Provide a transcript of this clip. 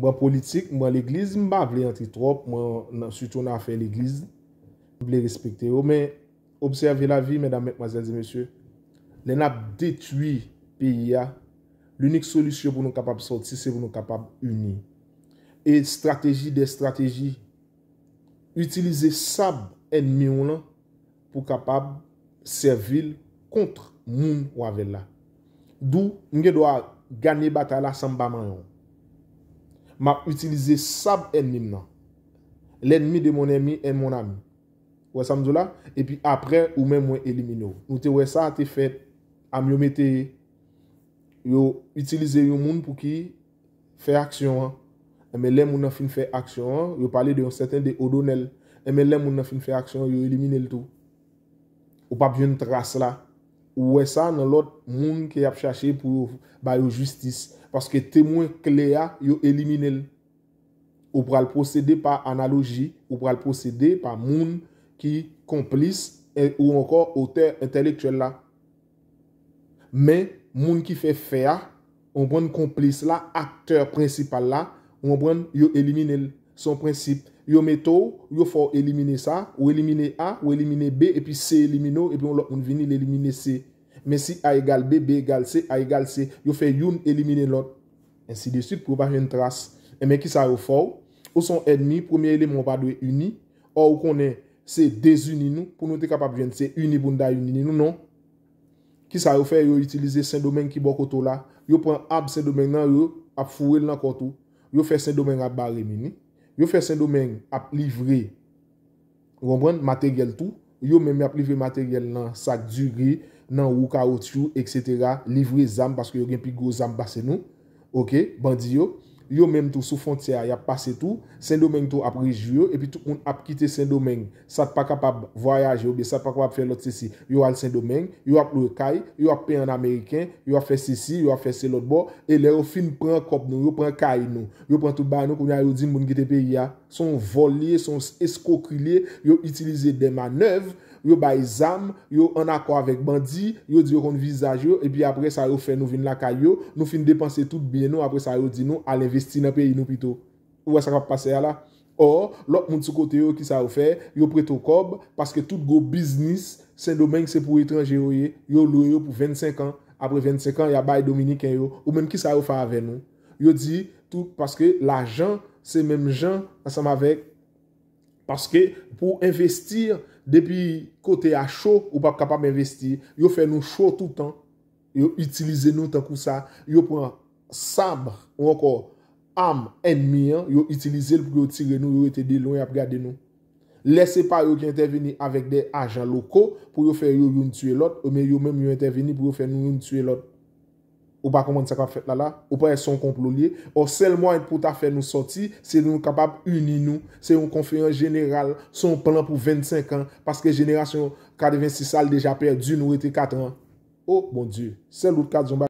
Mwen politik, mwen l'Eglise, mwen ba vle antitrop, mwen sutou nan afe l'Eglise, mwen vle respekte yo. Mwen observe la vi, mwen damen, mwen zelze, mwen sio, lè nap detui piya, l'unik solusyon pou nou kapab solti se pou nou kapab uni. E strategi de strategi, utilize sab enmiyon la pou kapab servil kontre mwen wavella. Dou, mwen gwa gane batala sanbaman yon. M ap utilize sab enmi m nan. L enmi de mon enmi en mon ami. Ouwe sa mdou la? E pi apre ou men mwen elimine ou. Nou te ouwe sa a te fet. Am yo mette yo. Yo utilize yo moun pou ki fe aksyon an. Eme lè moun nan fin fe aksyon an. Yo pale de yon seten de odon el. Eme lè moun nan fin fe aksyon an. Yo elimine el tou. Ou pa biyon tras la. Ouwe sa nan lot moun ki ap chache pou ba yo justice. Paske temwen kle a, yo elimine l. Ou pral prosede pa analogi, ou pral prosede pa moun ki komplis e, ou ankor otèr entelektuel la. Men, moun ki fè fè a, ou mwen komplis la, akter prinsipal la, ou mwen yo elimine l. Son prinsip, yo meto, yo fò elimine sa, ou elimine a, ou elimine b, epi c elimino, epi on vini l elimine c. Men si A egal B, B egal C, A egal C, yo fè youn elimine lòt. Ensi desu, prouba jwen tras. Emen ki sa yo fòw, ou son enmi, premier elemen wap adwe uni, or ou konen se dezuni nou, pou nou te kapap jwen se uni bunda uni nou, non? Ki sa yo fè yo itilize sen domen ki bò koto la, yo pren ap sen domen nan yò, ap furel nan koto, yo fè sen domen ap baremini, yo fè sen domen ap livre, romwen materyel tou, Yo mè mè ap livre materyèl nan sak djuri, nan wou kaoutjou, etc. Livre zam baske yo gen pi gro zam basenou. Ok, bandi yo. yo menm tou sou fontya, yo ap pase tou, Saint-Domingue tou ap rejye yo, epi tou kon ap kite Saint-Domingue, sat pa kapap voyaje yo, besat pa kapap fe lot se si, yo al Saint-Domingue, yo ap lou kay, yo ap pe an Ameriken, yo ap fe se si, yo ap fe se lot bo, e le yo fin pren kop nou, yo pren kay nou, yo pren tout ba nou, koun ya yo din moun gite pe ya, son volye, son eskokrile, yo itilize dema nev, yo bay zam, yo anako avek bandi, yo di yo kon vizaje yo, epi apre sa yo fe nou vin la kay yo, nou fin depanse tout bi Esti na peyi nou pito. Ouwa sa kap pase ya la. Or, lop moun sou kote yo ki sa ou fe, yo preto kob, paske tout go biznis, sen domen se pou etranje yo ye, yo lou yo pou 25 an, apre 25 an ya baye dominiken yo, ou men ki sa ou fa ave nou. Yo di, tout paske la jan, se menm jan, paske ma vek, paske pou investir, depi kote a chok, ou pa kapap investi, yo fe nou chok tout an, yo itilize nou tan kou sa, yo pren sabre, ou anko, Am, enmi an, yo itilize l pou yo tire nou, yo rete de loun ap gade nou. Lese pa yo ki interveni avèk de ajan loko, pou yo fè yo yon tue lot, ou men yo mèm yon interveni pou yo fè yon yon tue lot. Ou pa koman sakap fèt la la, ou pa yon son komplolye, ou sel mwen pou ta fè nou soti, se yon kapap uni nou, se yon konferen general, se yon plan pou 25 an, paske jenerasyon 46 al deja perdi, nou rete 4 an. Ou, bon diyo, sel lout kat zon bak.